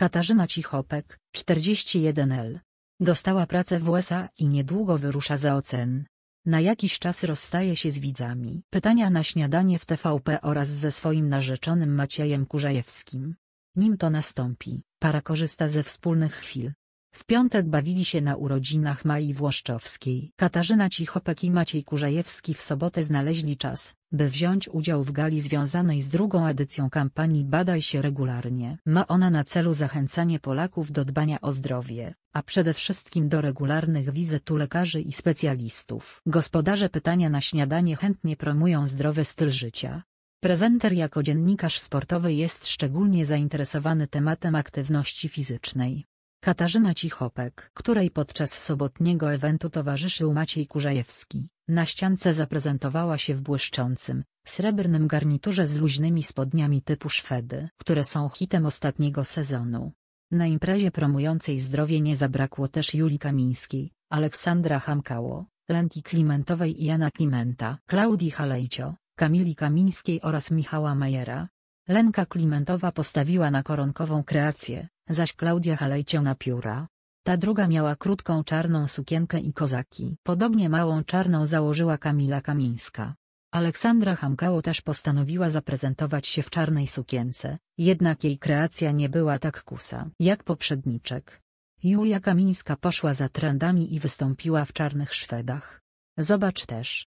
Katarzyna Cichopek, 41L. Dostała pracę w USA i niedługo wyrusza za ocen. Na jakiś czas rozstaje się z widzami. Pytania na śniadanie w TVP oraz ze swoim narzeczonym Maciejem Kurzajewskim. Nim to nastąpi, para korzysta ze wspólnych chwil, w piątek bawili się na urodzinach Mai Włoszczowskiej. Katarzyna Cichopek i Maciej Kurzajewski w sobotę znaleźli czas, by wziąć udział w gali związanej z drugą edycją kampanii Badaj się regularnie. Ma ona na celu zachęcanie Polaków do dbania o zdrowie, a przede wszystkim do regularnych wizyt u lekarzy i specjalistów. Gospodarze pytania na śniadanie chętnie promują zdrowy styl życia. Prezenter jako dziennikarz sportowy jest szczególnie zainteresowany tematem aktywności fizycznej. Katarzyna Cichopek, której podczas sobotniego eventu towarzyszył Maciej Kurzajewski, na ściance zaprezentowała się w błyszczącym, srebrnym garniturze z luźnymi spodniami typu szwedy, które są hitem ostatniego sezonu. Na imprezie promującej zdrowie nie zabrakło też Julii Kamińskiej, Aleksandra Hamkało, Lenki Klimentowej i Jana Klimenta, Klaudii Halejcio, Kamili Kamińskiej oraz Michała Majera. Lenka Klimentowa postawiła na koronkową kreację, zaś Klaudia halejciona pióra. Ta druga miała krótką czarną sukienkę i kozaki. Podobnie małą czarną założyła Kamila Kamińska. Aleksandra Hamkało też postanowiła zaprezentować się w czarnej sukience, jednak jej kreacja nie była tak kusa jak poprzedniczek. Julia Kamińska poszła za trendami i wystąpiła w czarnych Szwedach. Zobacz też.